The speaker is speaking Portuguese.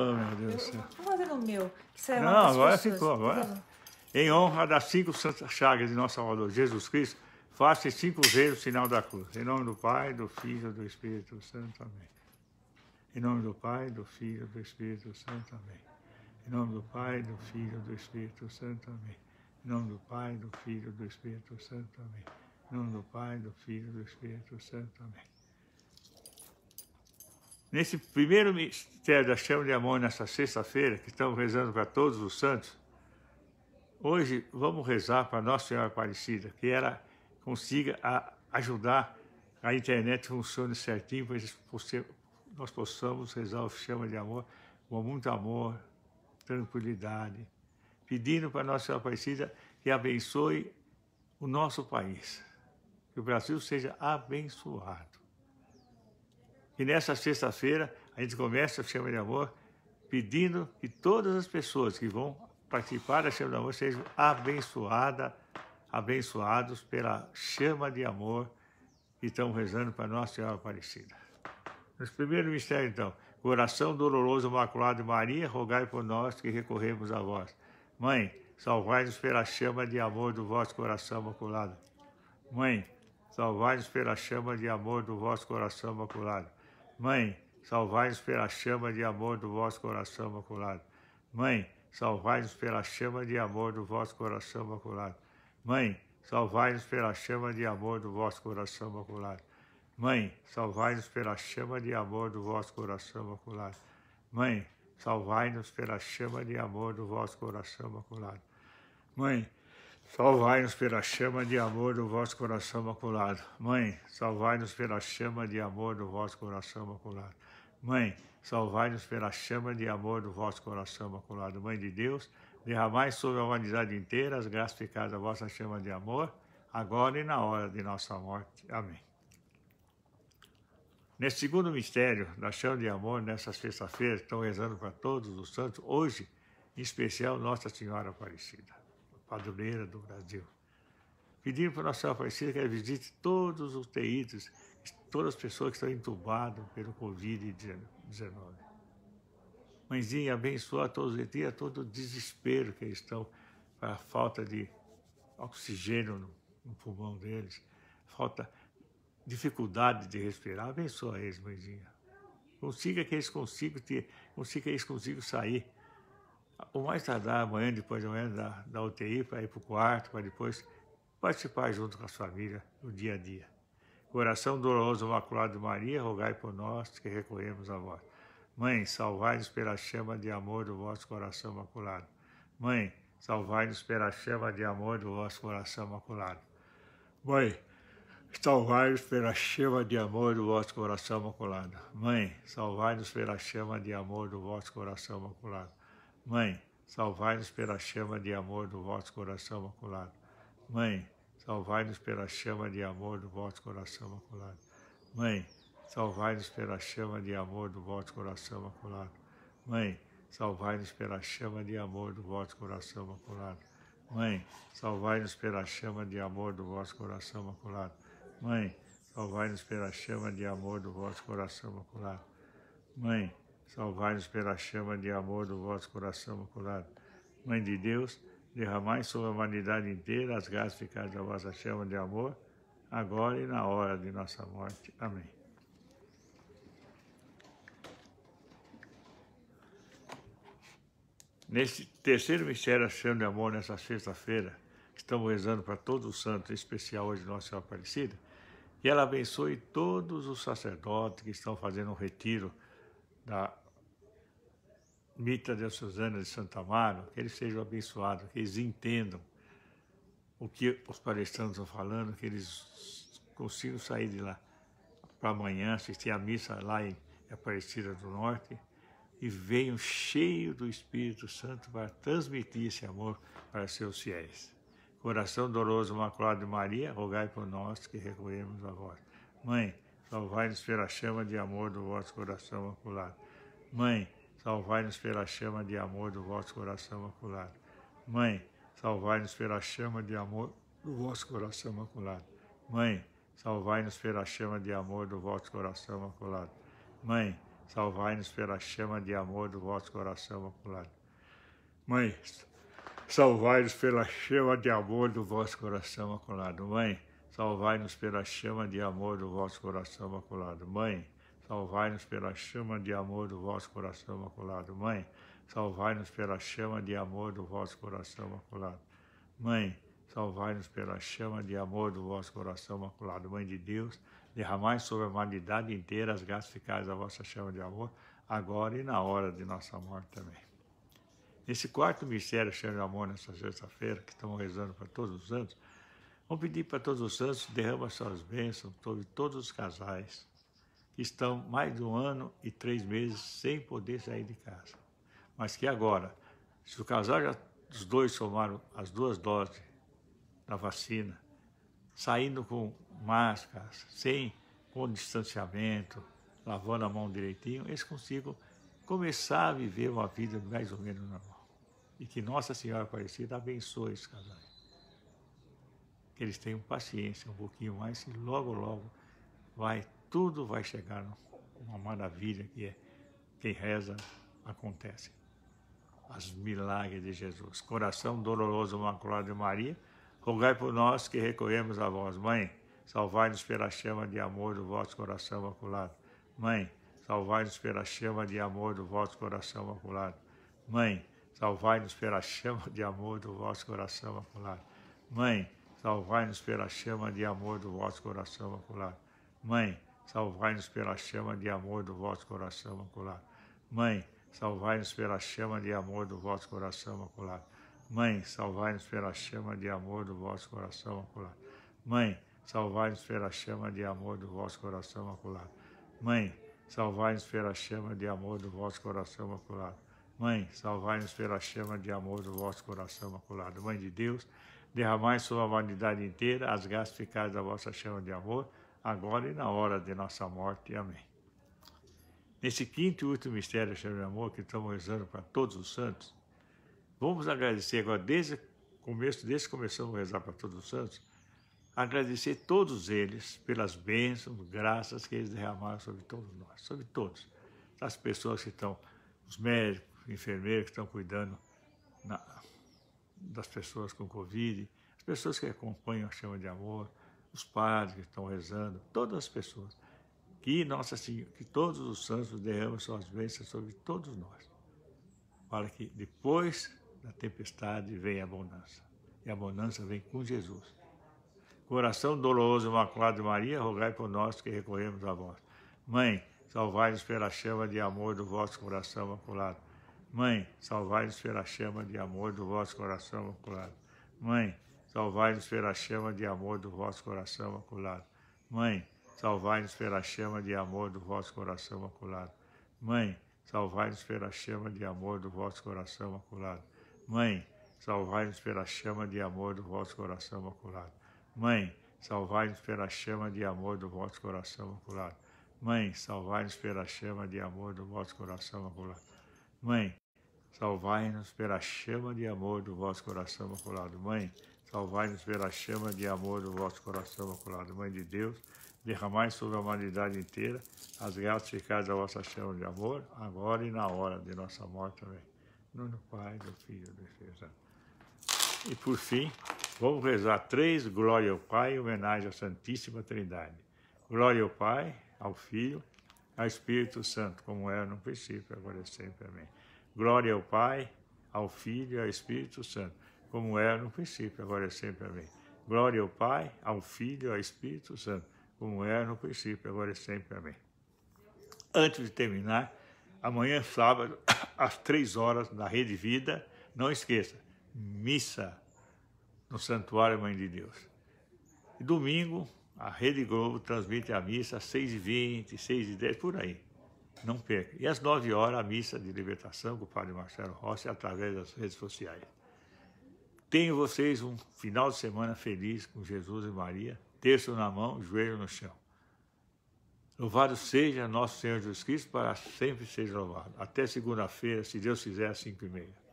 Oh, meu Deus do céu. fazer no meu. Que Não, agora pessoas. ficou. Agora. Tá em honra das cinco santas chagas de nosso Salvador Jesus Cristo, faça cinco vezes o sinal da cruz. Em nome do Pai, do Filho e do Espírito Santo. Amém. Em nome do Pai, do Filho e do Espírito Santo. Amém. Em nome do Pai, do Filho e do Espírito Santo. Amém. Em nome do Pai, do Filho e do Espírito Santo. Amém. Em nome do Pai, do Filho e do Espírito Santo. Amém. Nesse primeiro mistério da Chama de Amor, nessa sexta-feira, que estamos rezando para todos os santos, hoje vamos rezar para Nossa Senhora Aparecida, que ela consiga a ajudar a internet funcione certinho, para que nós possamos rezar o Chama de Amor com muito amor, tranquilidade, pedindo para Nossa Senhora Aparecida que abençoe o nosso país, que o Brasil seja abençoado e nessa sexta-feira a gente começa a Chama de Amor pedindo que todas as pessoas que vão participar da Chama de Amor sejam abençoadas, abençoados pela chama de amor que estão rezando para Nossa Senhora Aparecida. Nos primeiros mistério, então, coração doloroso maculado de Maria, rogai por nós que recorremos a vós. Mãe, salvai-nos pela chama de amor do vosso coração maculado, Mãe, salvai-nos pela chama de amor do vosso coração maculado. Mãe, salvai-nos pela chama de amor do vosso coração maculado. Mãe, salvai-nos pela chama de amor do vosso coração maculado. Mãe, salvai-nos pela chama de amor do vosso coração maculado. Mãe, salvai-nos pela chama de amor do vosso coração maculado. Mãe, salvai-nos pela chama de amor do vosso coração maculado. Mãe, Salvai-nos pela chama de amor do vosso coração maculado. Mãe, salvai-nos pela chama de amor do vosso coração maculado. Mãe, salvai-nos pela chama de amor do vosso coração maculado. Mãe de Deus, derramai sobre a humanidade inteira as graças picadas da vossa chama de amor, agora e na hora de nossa morte. Amém. Neste segundo mistério da chama de amor, nessa sexta-feira, estão rezando para todos os santos, hoje, em especial Nossa Senhora Aparecida padroeira do Brasil. Pedir para Nossa Senhora Aparecida que ela visite todos os TITs, todas as pessoas que estão entubadas pelo Covid-19. Mãezinha, abençoa todos os dias todo o desespero que eles estão para a falta de oxigênio no, no pulmão deles, falta dificuldade de respirar. Abençoa eles, mãezinha. Consiga que eles consigam ter, consiga que eles consigam sair o mais tardar amanhã, depois de manhã, da, da UTI, para ir para o quarto, para depois participar junto com a sua família no dia a dia. Coração doloroso imaculado de Maria, rogai por nós que recorremos a vós. Mãe, salvai-nos pela chama de amor do vosso coração imaculado. Mãe, salvai-nos pela chama de amor do vosso coração imaculado. Mãe, salvai-nos pela chama de amor do vosso coração imaculado. Mãe, salvai-nos pela chama de amor do vosso coração imaculado. Mãe, salvai-nos pela chama de amor do vosso coração maculado. Mãe, salvai-nos pela chama de amor do vosso coração maculado. Mãe, salvai-nos pela chama de amor do vosso coração maculado. Mãe, salvai-nos pela chama de amor do vosso coração maculado. Mãe, salvai-nos pela chama de amor do vosso coração maculado. Mãe, salvai-nos pela chama de amor do vosso coração maculado. Mãe, Salvai-nos pela chama de amor do vosso coração imaculado. Mãe de Deus, derramai sobre a humanidade inteira as graças eficazes da vossa chama de amor, agora e na hora de nossa morte. Amém. Neste terceiro mistério da chama de amor, nessa sexta-feira, estamos rezando para todos os santos, em especial hoje Nossa Senhora Aparecida, e ela abençoe todos os sacerdotes que estão fazendo um retiro da Mita de Suzana de Santa Amaro, que eles sejam abençoados, que eles entendam o que os palestrantes estão falando, que eles consigam sair de lá para amanhã, assistir a missa lá em Aparecida do Norte e venham cheios do Espírito Santo para transmitir esse amor para seus fiéis. Coração doloroso, maculado de Maria, rogai por nós que recorremos a vós. Mãe, salvai-nos pela chama de amor do vosso coração maculado Mãe, salvai-nos pela chama de amor do vosso coração maculado. Mãe, salvai-nos pela chama de amor do vosso coração maculado. Mãe, salvai-nos pela chama de amor do vosso coração maculado. Mãe, salvai-nos pela chama de amor do vosso coração maculado. Mãe, salvai-nos pela chama de amor do vosso coração maculado. Mãe, salvai-nos pela chama de amor do vosso coração maculado. Mãe, Salvai-nos pela chama de amor do vosso coração imaculado. Mãe, salvai-nos pela chama de amor do vosso coração imaculado. Mãe, salvai-nos pela chama de amor do vosso coração imaculado. Mãe de Deus, derramai sobre a humanidade inteira as graças da vossa chama de amor, agora e na hora de nossa morte também. Nesse quarto mistério chama de amor, nessa sexta-feira, que estamos rezando para todos os santos, vamos pedir para todos os santos, derrama suas bênçãos sobre todos os casais, estão mais de um ano e três meses sem poder sair de casa. Mas que agora, se o casal já os dois somaram as duas doses da vacina, saindo com máscaras, sem com distanciamento, lavando a mão direitinho, eles consigam começar a viver uma vida mais ou menos normal. E que Nossa Senhora Aparecida abençoe esse casal, Que eles tenham paciência um pouquinho mais e logo, logo vai tudo vai chegar uma maravilha que é quem reza acontece. As milagres de Jesus. Coração doloroso maculado de Maria, rogai por nós que recorremos a vós, mãe. Salvai-nos pela chama de amor do vosso coração maculado, Mãe, salvai-nos pela chama de amor do vosso coração maculado, Mãe, salvai-nos pela chama de amor do vosso coração maculado, Mãe, salvai-nos pela chama de amor do vosso coração maculado, Mãe, salvai-nos pela chama de amor do vosso coração macular, Mãe, salvai-nos pela chama de amor do vosso coração macular, Mãe, salvai-nos pela chama de amor do vosso coração macular, Mãe, salvai-nos pela chama de amor do vosso coração macular, Mãe, salvai-nos pela chama de amor do vosso coração macular, Mãe, salvai-nos pela chama de amor do vosso coração macular, Mãe de Deus, derramai sua humanidade inteira as gás da vossa chama de amor agora e na hora de nossa morte. Amém. Nesse quinto e último mistério cheio de amor que estamos rezando para todos os santos, vamos agradecer agora, desde o começo, desde que começamos a rezar para todos os santos, agradecer todos eles pelas bênçãos, graças que eles derramaram sobre todos nós, sobre todos. As pessoas que estão, os médicos, enfermeiros que estão cuidando na, das pessoas com Covid, as pessoas que acompanham a chama de amor, os padres que estão rezando, todas as pessoas. Que Nossa Senhora, que todos os santos derramem suas bênçãos sobre todos nós, para que depois da tempestade venha a bonança. E a bonança vem com Jesus. Coração doloroso, maculado de Maria, rogai por nós que recorremos a vós. Mãe, salvai-nos pela chama de amor do vosso coração maculado Mãe, salvai-nos pela chama de amor do vosso coração maculado Mãe, salvai-nos pela chama de amor do vosso coração maculado. Mãe, salvai-nos pela chama de amor do vosso coração maculado. Mãe, salvai-nos pela chama de amor do vosso coração maculado. Mãe, salvai-nos pela chama de amor do vosso coração maculado. Mãe, salvai-nos pela chama de amor do vosso coração maculado. Mãe, salvai-nos pela chama de amor do vosso coração maculado. Mãe, salvai-nos pela chama de amor do vosso coração maculado. Mãe, Salvai-nos pela chama de amor do vosso coração imaculado. Mãe de Deus, derramai sobre a humanidade inteira as gratificadas da vossa chama de amor, agora e na hora de nossa morte. Amém. No Pai, do Filho e do Espírito Santo. E por fim, vamos rezar três Glória ao Pai em homenagem à Santíssima Trindade. Glória ao Pai, ao Filho, ao Espírito Santo, como era no princípio, agora e sempre. Amém. Glória ao Pai, ao Filho e ao Espírito Santo como era é no princípio, agora é sempre. Amém. Glória ao Pai, ao Filho, ao Espírito Santo, como era é no princípio, agora é sempre. Amém. Antes de terminar, amanhã, é sábado, às três horas, na Rede Vida, não esqueça, missa no Santuário Mãe de Deus. E domingo, a Rede Globo transmite a missa às seis e vinte, seis e dez por aí. Não perca. E às 9 horas, a missa de libertação com o Padre Marcelo Rossi, através das redes sociais. Tenho vocês um final de semana feliz com Jesus e Maria, terço na mão, joelho no chão. Louvado seja nosso Senhor Jesus Cristo, para sempre seja louvado. Até segunda-feira, se Deus quiser, às cinco e meia.